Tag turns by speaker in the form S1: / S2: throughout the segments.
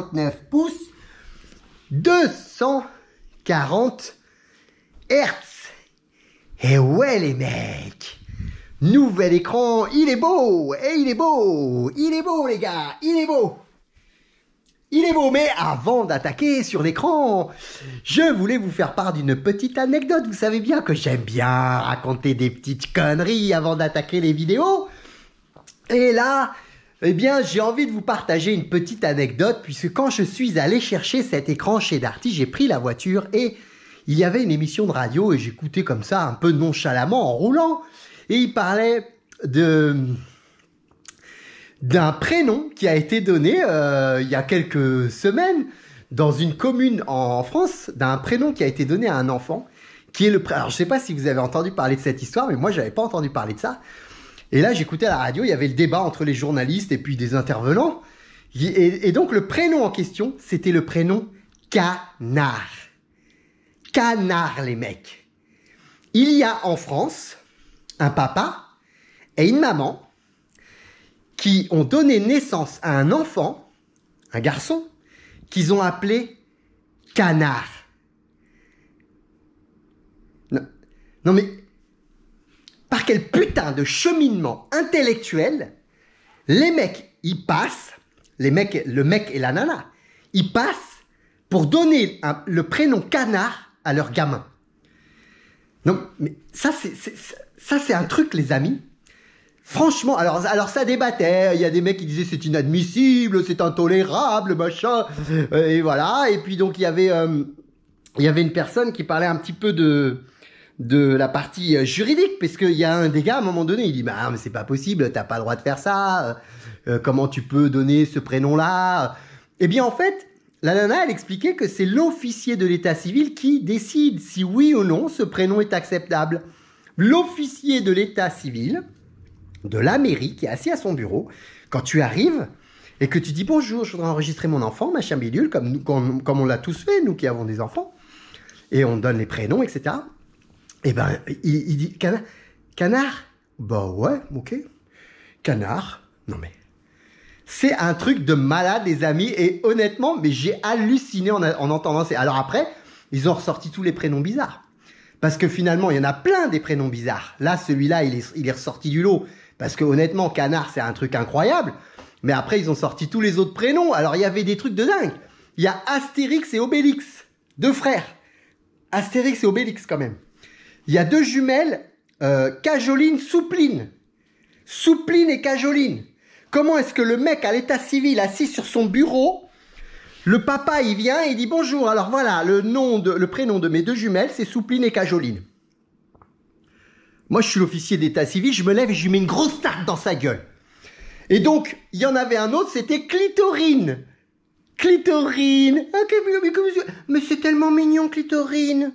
S1: 29 pouces, 240 Hertz. Et ouais les mecs Nouvel écran, il est beau Et il est beau Il est beau les gars Il est beau Il est beau, mais avant d'attaquer sur l'écran, je voulais vous faire part d'une petite anecdote. Vous savez bien que j'aime bien raconter des petites conneries avant d'attaquer les vidéos. Et là, eh bien, j'ai envie de vous partager une petite anecdote puisque quand je suis allé chercher cet écran chez Darty, j'ai pris la voiture et il y avait une émission de radio et j'écoutais comme ça un peu nonchalamment en roulant et il parlait de d'un prénom qui a été donné euh, il y a quelques semaines dans une commune en France d'un prénom qui a été donné à un enfant qui est le alors je ne sais pas si vous avez entendu parler de cette histoire mais moi je n'avais pas entendu parler de ça et là, j'écoutais à la radio, il y avait le débat entre les journalistes et puis des intervenants. Et, donc, le prénom en question, c'était le prénom Canard. Canard, les mecs. Il y a en France un papa et une maman qui ont donné naissance à un enfant, un garçon, qu'ils ont appelé Canard. Non, non mais par quel putain de cheminement intellectuel les mecs ils passent, les mecs, le mec et la nana, ils passent pour donner le prénom canard à leur gamin. Donc, mais ça c'est ça c'est un truc les amis. Franchement, alors, alors ça débattait. Il y a des mecs qui disaient c'est inadmissible, c'est intolérable, machin. Et voilà. Et puis donc il y avait euh, il y avait une personne qui parlait un petit peu de de la partie euh, juridique, parce qu'il y a un dégât à un moment donné, il dit bah mais c'est pas possible, t'as pas le droit de faire ça, euh, euh, comment tu peux donner ce prénom-là Eh bien en fait, la nana elle expliquait que c'est l'officier de l'état civil qui décide si oui ou non ce prénom est acceptable. L'officier de l'état civil de la mairie qui est assis à son bureau, quand tu arrives et que tu dis bonjour, je voudrais enregistrer mon enfant, machin bidule, comme, comme, comme on l'a tous fait, nous qui avons des enfants, et on donne les prénoms, etc. Eh ben, il, dit canard, canard. Bah ouais, ok. Canard. Non mais. C'est un truc de malade, les amis. Et honnêtement, mais j'ai halluciné en, entendant ça. Alors après, ils ont ressorti tous les prénoms bizarres. Parce que finalement, il y en a plein des prénoms bizarres. Là, celui-là, il est, il est ressorti du lot. Parce que honnêtement, canard, c'est un truc incroyable. Mais après, ils ont sorti tous les autres prénoms. Alors, il y avait des trucs de dingue. Il y a Astérix et Obélix. Deux frères. Astérix et Obélix, quand même. Il y a deux jumelles, euh, Cajoline, Soupline. Soupline et Cajoline. Comment est-ce que le mec à l'état civil, assis sur son bureau, le papa, il vient et il dit bonjour. Alors voilà, le nom de, le prénom de mes deux jumelles, c'est Soupline et Cajoline. Moi, je suis l'officier d'état civil, je me lève et je lui mets une grosse tarte dans sa gueule. Et donc, il y en avait un autre, c'était Clitorine. Clitorine. Ah, mais c'est tellement mignon, Clitorine.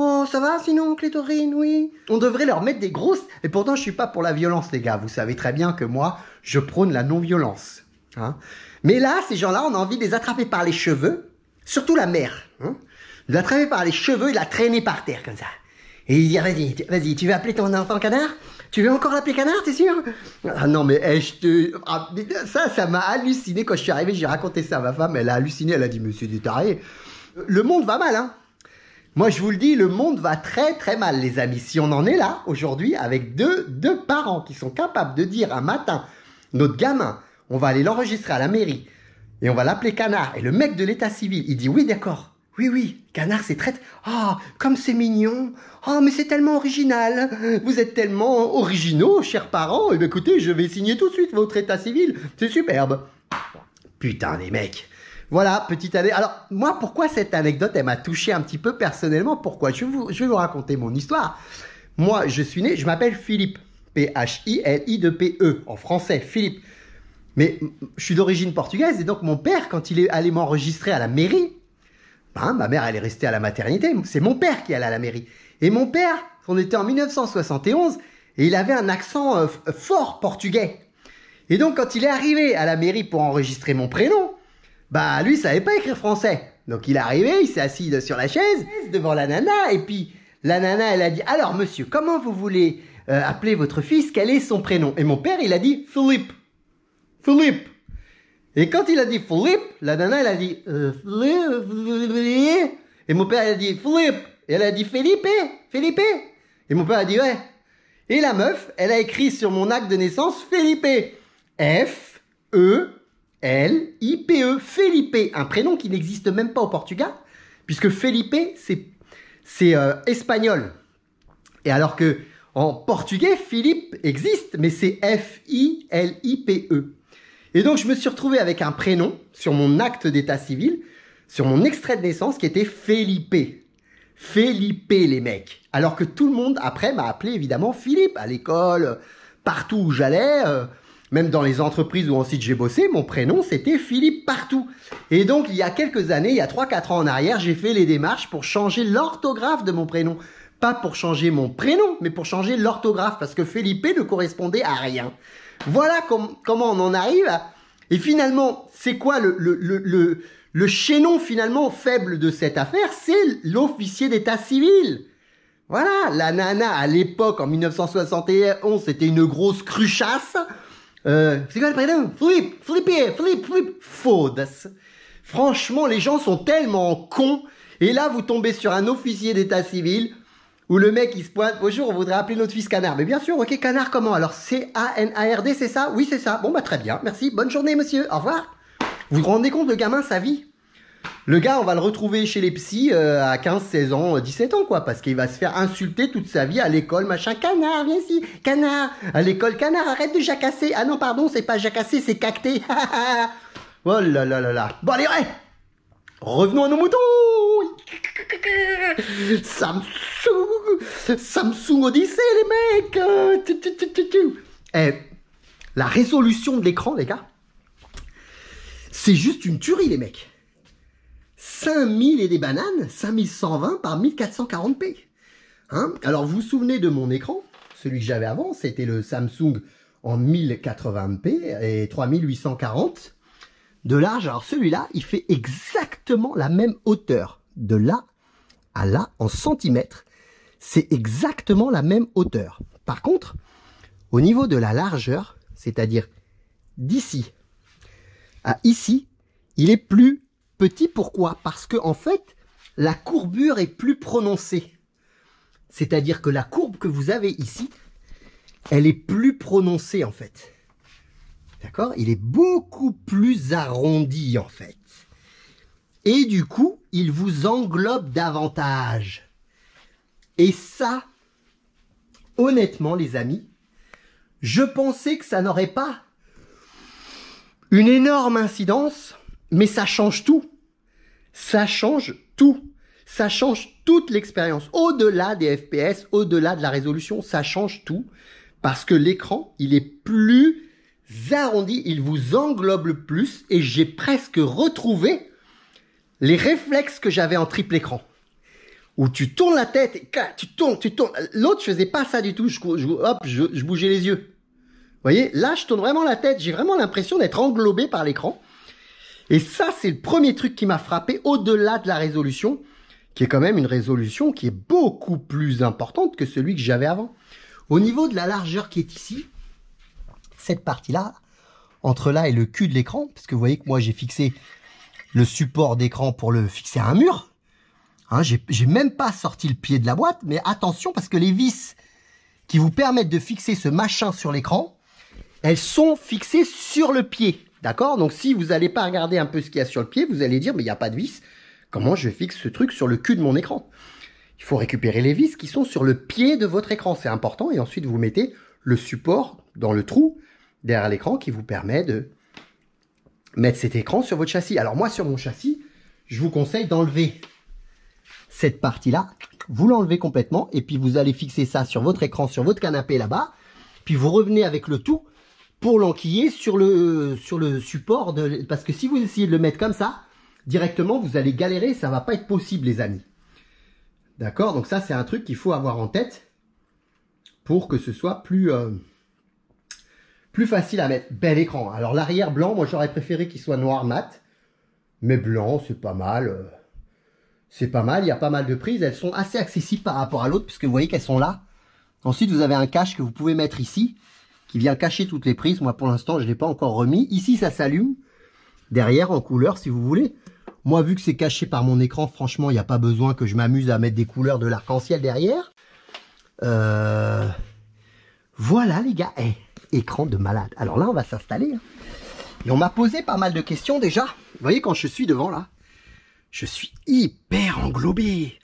S1: Oh, ça va sinon, Clétorine, oui. On devrait leur mettre des grosses. Et pourtant, je suis pas pour la violence, les gars. Vous savez très bien que moi, je prône la non-violence. Hein. Mais là, ces gens-là, on a envie de les attraper par les cheveux, surtout la mère. Hein. De l'attraper par les cheveux et la traîner par terre, comme ça. Et il dit, ah, vas-y, vas-y, tu veux appeler ton enfant canard Tu veux encore l'appeler canard, t'es sûr Ah non, mais eh, je te... Ah, ça, ça m'a halluciné quand je suis arrivé, j'ai raconté ça à ma femme, elle a halluciné, elle a dit, monsieur, t'es taré. Le monde va mal, hein moi, je vous le dis, le monde va très très mal, les amis. Si on en est là aujourd'hui avec deux, deux parents qui sont capables de dire un matin, notre gamin, on va aller l'enregistrer à la mairie et on va l'appeler Canard. Et le mec de l'état civil, il dit oui, d'accord. Oui, oui, Canard, c'est très... oh, comme c'est mignon. oh, mais c'est tellement original. Vous êtes tellement originaux, chers parents. Et eh écoutez, je vais signer tout de suite votre état civil. C'est superbe. Putain, les mecs. Voilà, petite année. Alors, moi, pourquoi cette anecdote, elle m'a touché un petit peu personnellement Pourquoi je, vais vous raconter mon histoire. Moi, je suis né, je m'appelle Philippe. P-H-I-L-I D P-E, en français, Philippe. Mais je suis d'origine portugaise et donc mon père, quand il est allé m'enregistrer à la mairie, ben, ma mère, elle est restée à la maternité. C'est mon père qui est allé à la mairie. Et mon père, on était en 1971 et il avait un accent euh, fort portugais. Et donc, quand il est arrivé à la mairie pour enregistrer mon prénom, bah, lui, il savait pas écrire français. Donc, il est arrivé, il s'est assis sur la chaise, devant la nana, et puis, la nana, elle a dit, alors, monsieur, comment vous voulez euh, appeler votre fils Quel est son prénom Et mon père, il a dit, Philippe. Philippe. Et quand il a dit Philippe, la nana, elle a dit, euh, Philippe. Et mon père, elle a dit, Philippe. Et elle a dit, Philippe Felipe. Et mon père a dit, ouais. Et la meuf, elle a écrit sur mon acte de naissance, Felipe. F, E, L-I-P-E, Felipe, un prénom qui n'existe même pas au Portugal, puisque Felipe, c'est, euh, espagnol. Et alors que en portugais, Philippe existe, mais c'est F-I-L-I-P-E. Et donc, je me suis retrouvé avec un prénom sur mon acte d'état civil, sur mon extrait de naissance, qui était Felipe. Felipe, les mecs. Alors que tout le monde, après, m'a appelé évidemment Philippe à l'école, partout où j'allais. Euh, même dans les entreprises où ensuite j'ai bossé, mon prénom c'était Philippe partout. Et donc il y a quelques années, il y a 3-4 ans en arrière, j'ai fait les démarches pour changer l'orthographe de mon prénom. Pas pour changer mon prénom, mais pour changer l'orthographe, parce que Felipe ne correspondait à rien. Voilà comment on en arrive Et finalement, c'est quoi le, le, le, le, chaînon finalement faible de cette affaire C'est l'officier d'état civil. Voilà, la nana à l'époque, en 1971, c'était une grosse cruchasse. Euh, Flip, flip, flip, flip, Franchement, les gens sont tellement cons. Et là, vous tombez sur un officier d'état civil où le mec il se pointe. Bonjour, on voudrait appeler notre fils Canard. Mais bien sûr, ok, Canard comment Alors C-A-N-A-R-D, c'est ça Oui, c'est ça. Bon, bah très bien, merci. Bonne journée, monsieur. Au revoir. Vous vous rendez compte, le gamin, sa vie le gars, on va le retrouver chez les psys euh, à 15, 16 ans, 17 euh, ans, quoi, parce qu'il va se faire insulter toute sa vie à l'école, machin, canard, viens ici, canard, à l'école, canard, arrête de jacasser. Ah non, pardon, c'est pas jacasser, c'est cacté. oh là là là là. Bon, allez, ouais. Revenons à nos moutons Samsung Samsung Odyssey, les mecs eh, la résolution de l'écran, les gars, c'est juste une tuerie, les mecs 5000 et des bananes, 5120 par 1440p. Hein alors vous vous souvenez de mon écran, celui que j'avais avant, c'était le Samsung en 1080p et 3840 de large. Alors celui-là, il fait exactement la même hauteur, de là à là en centimètres. C'est exactement la même hauteur. Par contre, au niveau de la largeur, c'est-à-dire d'ici à ici, il est plus Petit, pourquoi Parce que, en fait, la courbure est plus prononcée. C'est-à-dire que la courbe que vous avez ici, elle est plus prononcée, en fait. D'accord Il est beaucoup plus arrondi, en fait. Et du coup, il vous englobe davantage. Et ça, honnêtement, les amis, je pensais que ça n'aurait pas une énorme incidence mais ça change tout. Ça change tout. Ça change toute l'expérience. Au-delà des FPS, au-delà de la résolution, ça change tout. Parce que l'écran, il est plus arrondi, il vous englobe plus. Et j'ai presque retrouvé les réflexes que j'avais en triple écran où tu tournes la tête tu tournes, tu tournes. L'autre, je faisais pas ça du tout. Je, hop, je, je, bougeais les yeux. Vous voyez, là, je tourne vraiment la tête. J'ai vraiment l'impression d'être englobé par l'écran. Et ça, c'est le premier truc qui m'a frappé au-delà de la résolution, qui est quand même une résolution qui est beaucoup plus importante que celui que j'avais avant. Au niveau de la largeur qui est ici, cette partie-là, entre là et le cul de l'écran, parce que vous voyez que moi j'ai fixé le support d'écran pour le fixer à un mur. Hein, Je j'ai même pas sorti le pied de la boîte, mais attention parce que les vis qui vous permettent de fixer ce machin sur l'écran, elles sont fixées sur le pied. D'accord Donc si vous n'allez pas regarder un peu ce qu'il y a sur le pied, vous allez dire, mais il n'y a pas de vis, comment je fixe ce truc sur le cul de mon écran Il faut récupérer les vis qui sont sur le pied de votre écran, c'est important, et ensuite vous mettez le support dans le trou derrière l'écran qui vous permet de mettre cet écran sur votre châssis. Alors moi sur mon châssis, je vous conseille d'enlever cette partie-là, vous l'enlevez complètement, et puis vous allez fixer ça sur votre écran, sur votre canapé là-bas, puis vous revenez avec le tout pour l'enquiller sur le, sur le support. parce que si vous essayez de le mettre comme ça, directement, vous allez galérer. Ça va pas être possible, les amis. D'accord Donc ça, c'est un truc qu'il faut avoir en tête pour que ce soit plus, euh, plus facile à mettre. Bel écran. Alors l'arrière blanc, moi j'aurais préféré qu'il soit noir mat. Mais blanc, c'est pas mal. Euh, c'est pas mal, il y a pas mal de prises. Elles sont assez accessibles par rapport à l'autre puisque vous voyez qu'elles sont là. Ensuite, vous avez un cache que vous pouvez mettre ici qui vient cacher toutes les prises. Moi, pour l'instant, je ne l'ai pas encore remis. Ici, ça s'allume derrière en couleur, si vous voulez. Moi, vu que c'est caché par mon écran, franchement, il n'y a pas besoin que je m'amuse à mettre des couleurs de l'arc-en-ciel derrière. Euh, voilà, les gars. Eh, écran de malade. Alors là, on va s'installer. Hein. Et on m'a posé pas mal de questions déjà. Vous voyez, quand je suis devant, là, je suis hyper englobé.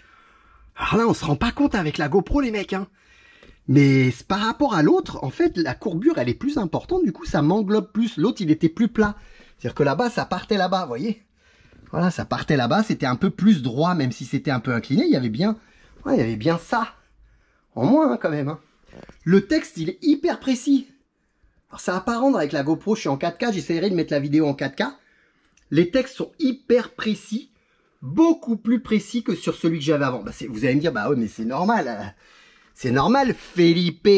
S1: Alors là, on se rend pas compte avec la GoPro, les mecs. Hein. Mais par rapport à l'autre, en fait, la courbure, elle est plus importante, du coup, ça m'englobe plus. L'autre, il était plus plat. C'est-à-dire que là-bas, ça partait là-bas, vous voyez Voilà, ça partait là-bas, c'était un peu plus droit, même si c'était un peu incliné, il y avait bien, ouais, il y avait bien ça. En moins, hein, quand même. Hein. Le texte, il est hyper précis. Alors, ça va pas rendre avec la GoPro, je suis en 4K, j'essaierai de mettre la vidéo en 4K. Les textes sont hyper précis, beaucoup plus précis que sur celui que j'avais avant. Bah, vous allez me dire, bah ouais, mais c'est normal. Hein. C'est normal, Felipe.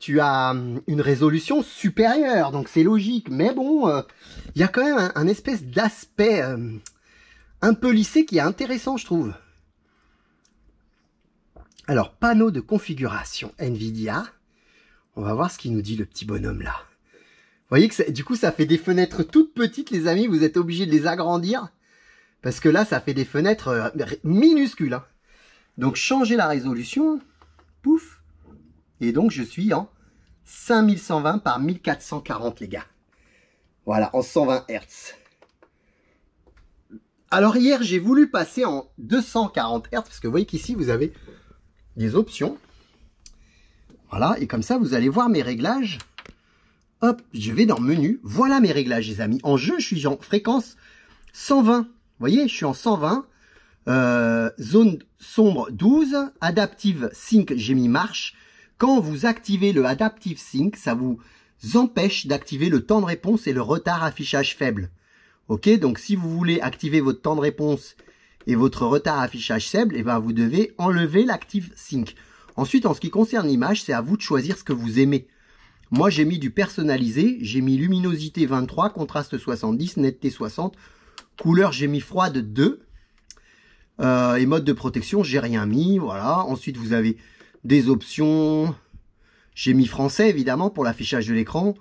S1: Tu as hum, une résolution supérieure, donc c'est logique. Mais bon, euh, il y a quand même un, espèce d'aspect hum, un peu lissé qui est intéressant, je trouve. Alors, panneau de configuration NVIDIA. On va voir ce qu'il nous dit le petit bonhomme là. Vous voyez que du coup, ça fait des fenêtres toutes petites, les amis. Vous êtes obligés de les agrandir. Parce que là, ça fait des fenêtres euh, minuscules. Hein. Donc, changer la résolution. Pouf Et donc, je suis en 5120 par 1440, les gars. Voilà, en 120 Hz. Alors hier, j'ai voulu passer en 240 Hz, parce que vous voyez qu'ici, vous avez des options. Voilà, et comme ça, vous allez voir mes réglages. Hop, je vais dans menu. Voilà mes réglages, les amis. En jeu, je suis en fréquence 120. Vous voyez, je suis en 120. Euh, zone sombre 12, Adaptive Sync, j'ai mis marche. Quand vous activez le Adaptive Sync, ça vous empêche d'activer le temps de réponse et le retard affichage faible. Ok, donc si vous voulez activer votre temps de réponse et votre retard affichage faible, et eh ben vous devez enlever l'Active Sync. Ensuite, en ce qui concerne l'image, c'est à vous de choisir ce que vous aimez. Moi, j'ai mis du personnalisé, j'ai mis luminosité 23, contraste 70, netteté 60, couleur j'ai mis froide 2, euh, et mode de protection, j'ai rien mis, voilà. Ensuite, vous avez des options. J'ai mis français, évidemment, pour l'affichage de l'écran.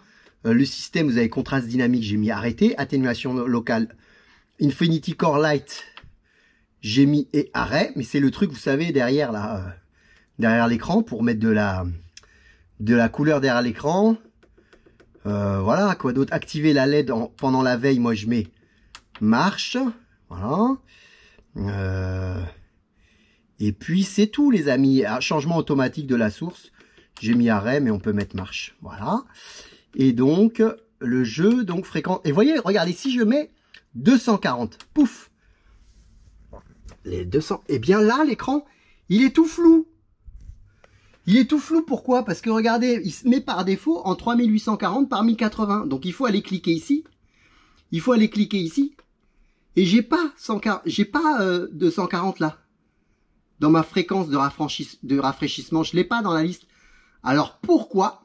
S1: Euh, le système, vous avez contraste dynamique, j'ai mis arrêté. Atténuation locale, Infinity Core Light, j'ai mis et arrêt. Mais c'est le truc, vous savez, derrière là, euh, derrière l'écran, pour mettre de la, de la couleur derrière l'écran. voilà, quoi d'autre Activer la LED pendant la veille, moi je mets marche. Voilà. Euh, et puis c'est tout les amis, ah, changement automatique de la source. J'ai mis arrêt mais on peut mettre marche, voilà. Et donc le jeu donc fréquent. Et voyez, regardez si je mets 240, pouf, les 200. Et eh bien là l'écran, il est tout flou. Il est tout flou, pourquoi Parce que regardez, il se met par défaut en 3840 par 1080. Donc il faut aller cliquer ici. Il faut aller cliquer ici et j'ai pas 140, j'ai pas euh, là. Dans ma fréquence de, rafraîchissement, je l'ai pas dans la liste. Alors pourquoi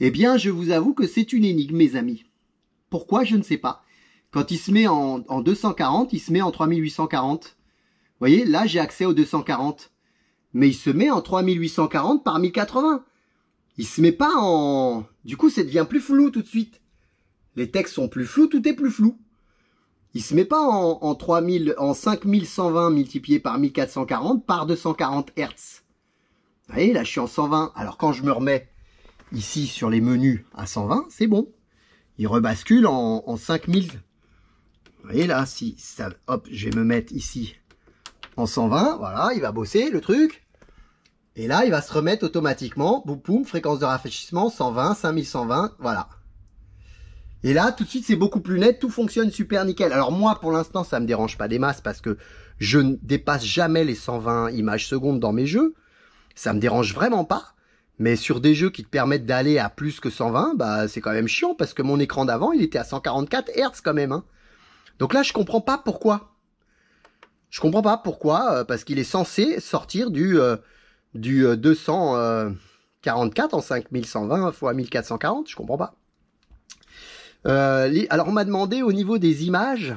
S1: Eh bien, je vous avoue que c'est une énigme, mes amis. Pourquoi Je ne sais pas. Quand il se met en, 240, il se met en 3840. Vous voyez, là, j'ai accès au 240. Mais il se met en 3840 par 1080. Il se met pas en... Du coup, ça devient plus flou tout de suite. Les textes sont plus flous, tout est plus flou. Il se met pas en, en 3000, en 5120 multiplié par 1440 par 240 Hz. Vous voyez, là, je suis en 120. Alors, quand je me remets ici sur les menus à 120, c'est bon. Il rebascule en, en 5000. Vous voyez, là, si ça, hop, je vais me mettre ici en 120. Voilà, il va bosser, le truc. Et là, il va se remettre automatiquement, boum, boum, fréquence de rafraîchissement, 120, 5120, voilà. Et là, tout de suite, c'est beaucoup plus net, tout fonctionne super nickel. Alors moi, pour l'instant, ça me dérange pas des masses parce que je ne dépasse jamais les 120 images secondes dans mes jeux. Ça me dérange vraiment pas. Mais sur des jeux qui te permettent d'aller à plus que 120, bah c'est quand même chiant parce que mon écran d'avant, il était à 144 Hz quand même. Hein. Donc là, je comprends pas pourquoi. Je comprends pas pourquoi, euh, parce qu'il est censé sortir du euh, du 244 euh, en 5120 x 1440. Je comprends pas. Euh, alors on m'a demandé au niveau des images,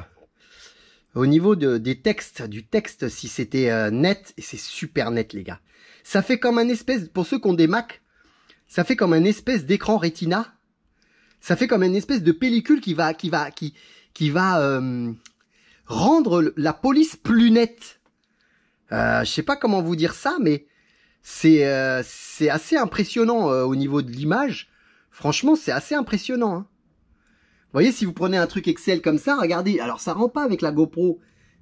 S1: au niveau des textes, du texte, si c'était euh, net, et c'est super net les gars. Ça fait comme un espèce, pour ceux qui ont des Mac, ça fait comme un espèce d'écran Retina. Ça fait comme une espèce de pellicule qui va, qui va, qui, qui va euh, rendre la police plus nette. Euh, je sais pas comment vous dire ça, mais c'est c'est assez impressionnant au niveau de l'image. Franchement, c'est assez impressionnant. Hein voyez, si vous prenez un truc Excel comme ça, regardez, alors ça rend pas avec la GoPro,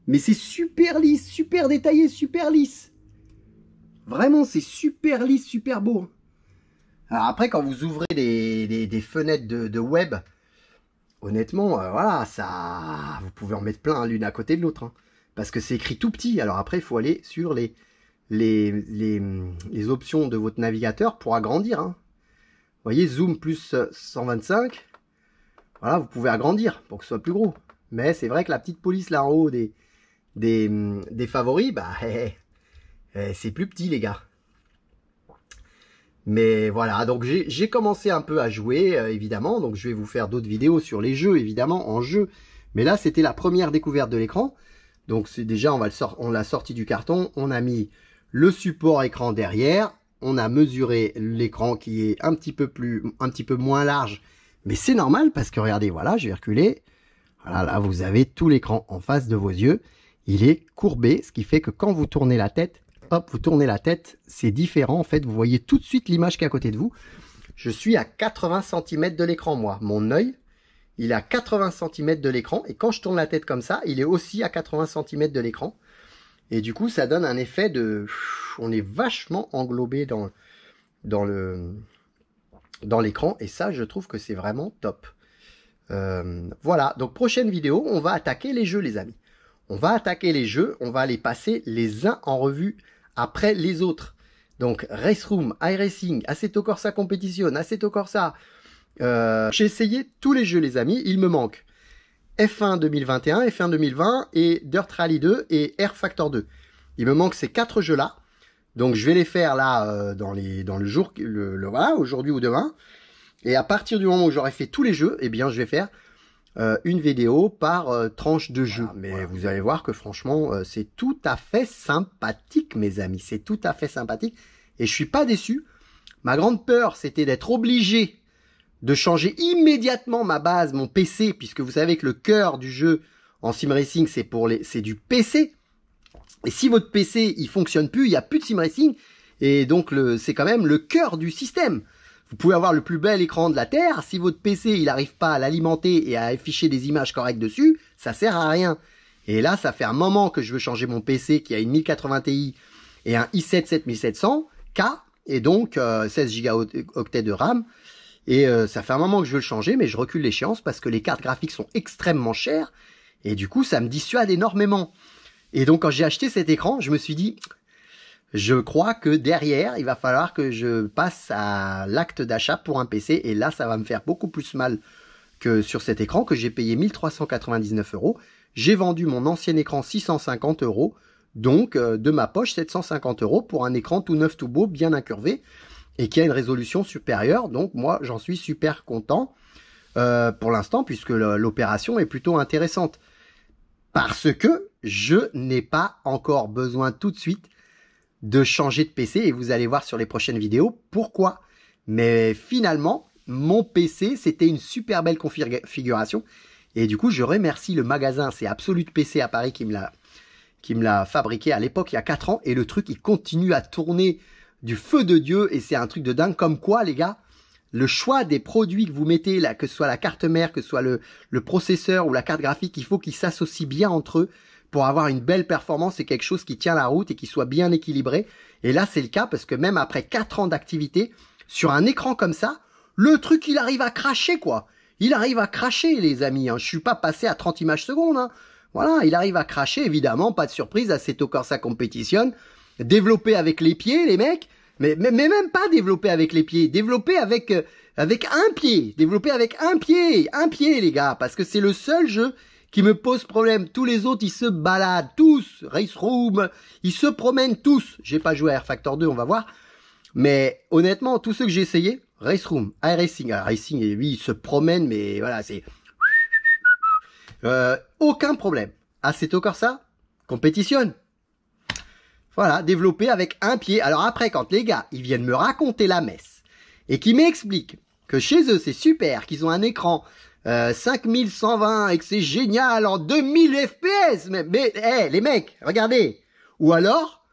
S1: mais c'est super lisse, super détaillé, super lisse. Vraiment, c'est super lisse, super beau. Alors après, quand vous ouvrez des, fenêtres de, web, honnêtement, euh, voilà, ça, vous pouvez en mettre plein l'une à côté de l'autre. Hein, parce que c'est écrit tout petit. Alors après, il faut aller sur les, les, options de votre navigateur pour agrandir. Hein. Vous voyez, zoom plus 125. Voilà, vous pouvez agrandir pour que ce soit plus gros. Mais c'est vrai que la petite police là en haut mm, des, favoris, bah, eh, eh, eh, c'est plus petit les gars. Mais voilà, donc j'ai commencé un peu à jouer, euh, évidemment. Donc je vais vous faire d'autres vidéos sur les jeux, évidemment, en jeu. Mais là, c'était la première découverte de l'écran. Donc c'est déjà, on va le on l'a sorti du carton. On a mis le support écran derrière. On a mesuré l'écran qui est un petit peu plus, un petit peu moins large mais c'est normal parce que regardez, voilà, je vais reculer. Voilà, là, vous avez tout l'écran en face de vos yeux. Il est courbé, ce qui fait que quand vous tournez la tête, hop, vous tournez la tête, c'est différent. En fait, vous voyez tout de suite l'image qui est à côté de vous. Je suis à 80 cm de l'écran, moi. Mon œil, il est à 80 cm de l'écran. Et quand je tourne la tête comme ça, il est aussi à 80 cm de l'écran. Et du coup, ça donne un effet de... On est vachement englobé dans, dans le dans l'écran. Et ça, je trouve que c'est vraiment top. Euh, voilà, donc prochaine vidéo, on va attaquer les jeux, les amis. On va attaquer les jeux, on va les passer les uns en revue après les autres. Donc, Race Room, iRacing, Assetto Corsa Competition, Assetto Corsa. Euh, J'ai essayé tous les jeux, les amis. Il me manque F1 2021, F1 2020 et Dirt Rally 2 et Air Factor 2. Il me manque ces quatre jeux-là. Donc je vais les faire là euh, dans les dans le jour le, voilà aujourd'hui ou demain. Et à partir du moment où j'aurai fait tous les jeux, eh bien je vais faire euh, une vidéo par euh, tranche de jeu. mais vous allez voir que franchement c'est tout à fait sympathique mes amis, c'est tout à fait sympathique et je suis pas déçu. Ma grande peur c'était d'être obligé de changer immédiatement ma base, mon PC puisque vous savez que le cœur du jeu en sim racing c'est pour les c'est du PC. Et si votre PC il fonctionne plus, il y a plus de sim racing, et donc c'est quand même le cœur du système. Vous pouvez avoir le plus bel écran de la Terre, si votre PC il n'arrive pas à l'alimenter et à afficher des images correctes dessus, ça sert à rien. Et là, ça fait un moment que je veux changer mon PC qui a une 1080 Ti et un i7 7700K et donc 16 euh, Go de RAM. Et euh, ça fait un moment que je veux le changer, mais je recule l'échéance parce que les cartes graphiques sont extrêmement chères et du coup, ça me dissuade énormément. Et donc quand j'ai acheté cet écran, je me suis dit, je crois que derrière, il va falloir que je passe à l'acte d'achat pour un PC. Et là, ça va me faire beaucoup plus mal que sur cet écran que j'ai payé 1399 euros. J'ai vendu mon ancien écran 650 euros. Donc, euh, de ma poche, 750 euros pour un écran tout neuf, tout beau, bien incurvé et qui a une résolution supérieure. Donc, moi, j'en suis super content euh, pour l'instant puisque l'opération est plutôt intéressante parce que je n'ai pas encore besoin tout de suite de changer de PC et vous allez voir sur les prochaines vidéos pourquoi. Mais finalement, mon PC, c'était une super belle configuration et du coup, je remercie le magasin, c'est Absolute PC à Paris qui me l'a qui me l'a fabriqué à l'époque il y a 4 ans et le truc il continue à tourner du feu de dieu et c'est un truc de dingue comme quoi les gars, le choix des produits que vous mettez là, que ce soit la carte mère, que ce soit le, processeur ou la carte graphique, il faut qu'ils s'associent bien entre eux pour avoir une belle performance et quelque chose qui tient la route et qui soit bien équilibré. Et là, c'est le cas parce que même après 4 ans d'activité, sur un écran comme ça, le truc, il arrive à cracher, quoi. Il arrive à cracher, les amis. Hein. Je suis pas passé à 30 images secondes. Hein. Voilà, il arrive à cracher, évidemment. Pas de surprise, à quand Corsa compétitionne. Développé avec les pieds, les mecs mais, même pas développer avec les pieds, développer avec euh, avec un pied, développer avec un pied, un pied les gars, parce que c'est le seul jeu qui me pose problème. Tous les autres, ils se baladent tous, race room, ils se promènent tous. J'ai pas joué à Air Factor 2, on va voir. Mais honnêtement, tous ceux que j'ai essayé, race room, Air ah, racing, et oui, ils se promènent, mais voilà, c'est euh, aucun problème. Assetto ah, ça, compétitionne. Voilà, développé avec un pied. Alors après, quand les gars, ils viennent me raconter la messe et qui m'expliquent que chez eux, c'est super, qu'ils ont un écran 5120 euh, et que c'est génial en 2000 FPS. Mais, mais les mecs, regardez. Ou alors,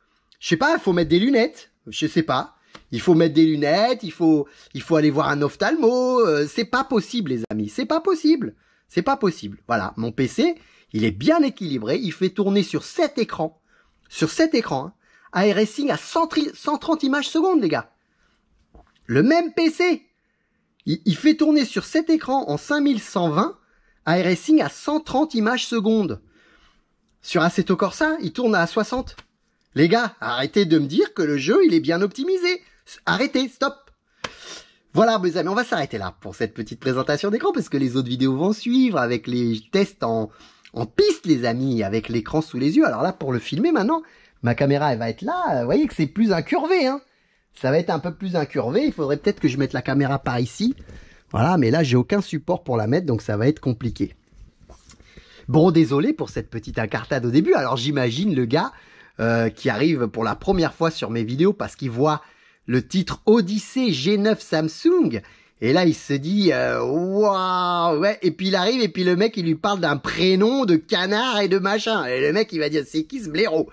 S1: je sais pas, il faut mettre des lunettes. Je sais pas. Il faut mettre des lunettes, il faut, il faut aller voir un ophtalmo. Euh, c'est pas possible, les amis. C'est pas possible. C'est pas possible. Voilà, mon PC, il est bien équilibré. Il fait tourner sur sept écrans sur cet écran, hein, à 130 images secondes, les gars. Le même PC, il, fait tourner sur cet écran en 5120 ARSing à 130 images secondes. Sur Assetto Corsa, il tourne à 60. Les gars, arrêtez de me dire que le jeu, il est bien optimisé. Arrêtez, stop. Voilà, mes amis, on va s'arrêter là pour cette petite présentation d'écran parce que les autres vidéos vont suivre avec les tests en, en piste, les amis, avec l'écran sous les yeux. Alors là, pour le filmer maintenant, ma caméra, elle va être là. Vous voyez que c'est plus incurvé, hein. Ça va être un peu plus incurvé. Il faudrait peut-être que je mette la caméra par ici. Voilà, mais là, j'ai aucun support pour la mettre, donc ça va être compliqué. Bon, désolé pour cette petite incartade au début. Alors, j'imagine le gars euh, qui arrive pour la première fois sur mes vidéos parce qu'il voit le titre Odyssey G9 Samsung et là, il se dit, euh, waouh, ouais. Et puis il arrive, et puis le mec, il lui parle d'un prénom de canard et de machin. Et le mec, il va dire, c'est qui ce blaireau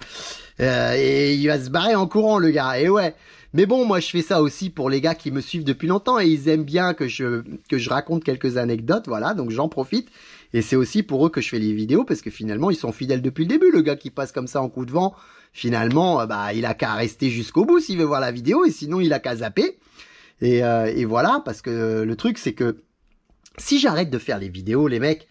S1: euh, Et il va se barrer en courant, le gars. Et ouais. Mais bon, moi, je fais ça aussi pour les gars qui me suivent depuis longtemps et ils aiment bien que je que je raconte quelques anecdotes, voilà. Donc j'en profite. Et c'est aussi pour eux que je fais les vidéos parce que finalement, ils sont fidèles depuis le début. Le gars qui passe comme ça en coup de vent, finalement, euh, bah, il a qu'à rester jusqu'au bout s'il veut voir la vidéo et sinon, il a qu'à zapper. Euh, et, voilà, parce que le truc, c'est que si j'arrête de faire les vidéos, les mecs,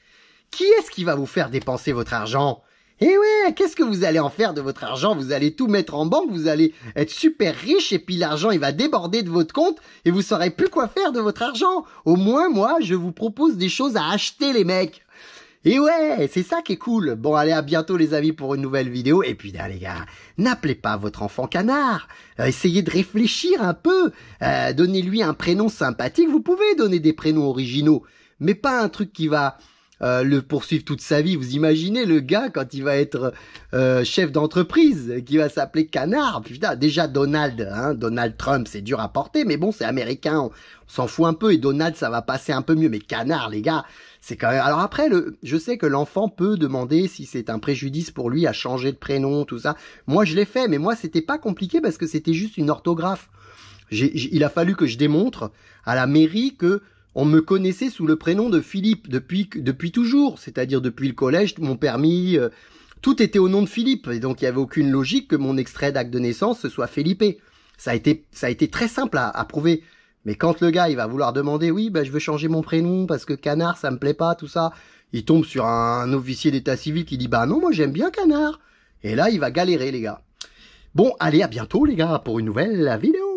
S1: qui est-ce qui va vous faire dépenser votre argent Eh ouais, qu'est-ce que vous allez en faire de votre argent Vous allez tout mettre en banque, vous allez être super riche et puis l'argent il va déborder de votre compte et vous saurez plus quoi faire de votre argent. Au moins moi, je vous propose des choses à acheter les mecs. Et ouais, c'est ça qui est cool. Bon, allez, à bientôt les amis pour une nouvelle vidéo. Et puis, là, les gars, n'appelez pas votre enfant canard. Euh, essayez de réfléchir un peu. Euh, donnez-lui un prénom sympathique. Vous pouvez donner des prénoms originaux, mais pas un truc qui va euh, le poursuivre toute sa vie. Vous imaginez le gars quand il va être euh, chef d'entreprise, qui va s'appeler Canard. Putain, déjà Donald, hein, Donald Trump, c'est dur à porter, mais bon, c'est américain, on, s'en fout un peu. Et Donald, ça va passer un peu mieux. Mais Canard, les gars, c'est quand même. Alors après, le, je sais que l'enfant peut demander si c'est un préjudice pour lui à changer de prénom, tout ça. Moi, je l'ai fait, mais moi, c'était pas compliqué parce que c'était juste une orthographe. il a fallu que je démontre à la mairie que on me connaissait sous le prénom de Philippe depuis, depuis toujours, c'est-à-dire depuis le collège, mon permis, euh, tout était au nom de Philippe, et donc il y avait aucune logique que mon extrait d'acte de naissance ce soit Philippe. Ça a été, ça a été très simple à, à prouver. Mais quand le gars, il va vouloir demander, oui, bah, je veux changer mon prénom parce que canard, ça me plaît pas, tout ça. Il tombe sur un, un officier d'état civil qui dit, bah non, moi j'aime bien canard. Et là, il va galérer, les gars. Bon, allez, à bientôt, les gars, pour une nouvelle vidéo.